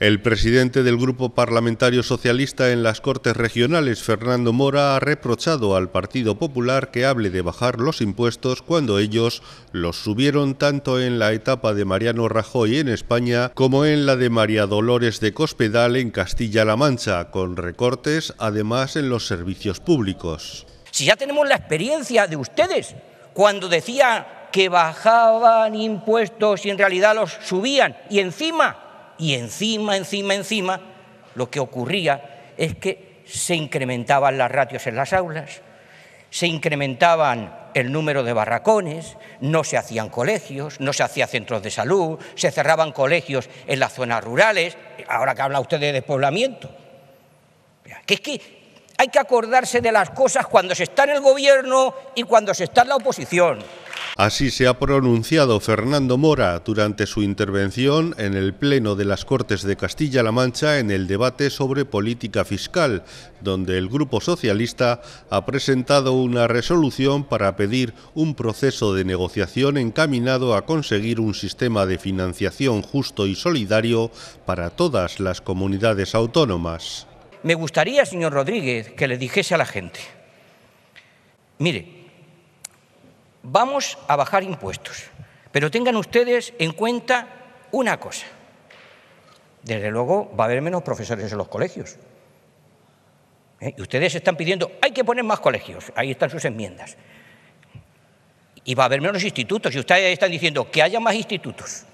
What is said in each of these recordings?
El presidente del Grupo Parlamentario Socialista en las Cortes Regionales, Fernando Mora, ha reprochado al Partido Popular que hable de bajar los impuestos cuando ellos los subieron tanto en la etapa de Mariano Rajoy en España como en la de María Dolores de Cospedal en Castilla-La Mancha, con recortes además en los servicios públicos. Si ya tenemos la experiencia de ustedes, cuando decía que bajaban impuestos y en realidad los subían y encima y encima, encima, encima, lo que ocurría es que se incrementaban las ratios en las aulas, se incrementaban el número de barracones, no se hacían colegios, no se hacían centros de salud, se cerraban colegios en las zonas rurales, ahora que habla usted de despoblamiento. Que es que hay que acordarse de las cosas cuando se está en el gobierno y cuando se está en la oposición. Así se ha pronunciado Fernando Mora durante su intervención en el Pleno de las Cortes de Castilla-La Mancha en el debate sobre política fiscal, donde el Grupo Socialista ha presentado una resolución para pedir un proceso de negociación encaminado a conseguir un sistema de financiación justo y solidario para todas las comunidades autónomas. Me gustaría, señor Rodríguez, que le dijese a la gente, mire, vamos a bajar impuestos, pero tengan ustedes en cuenta una cosa. Desde luego va a haber menos profesores en los colegios. ¿Eh? Y ustedes están pidiendo, hay que poner más colegios, ahí están sus enmiendas. Y va a haber menos institutos, y ustedes están diciendo que haya más institutos.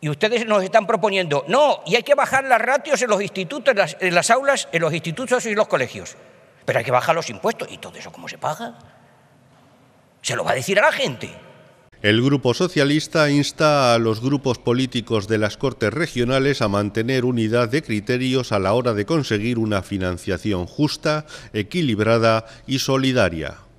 Y ustedes nos están proponiendo, no, y hay que bajar las ratios en los institutos, en las, aulas, en los institutos y en los colegios. Pero hay que bajar los impuestos. ¿Y todo eso cómo se paga? se lo va a decir a la gente. El Grupo Socialista insta a los grupos políticos de las Cortes Regionales a mantener unidad de criterios a la hora de conseguir una financiación justa, equilibrada y solidaria.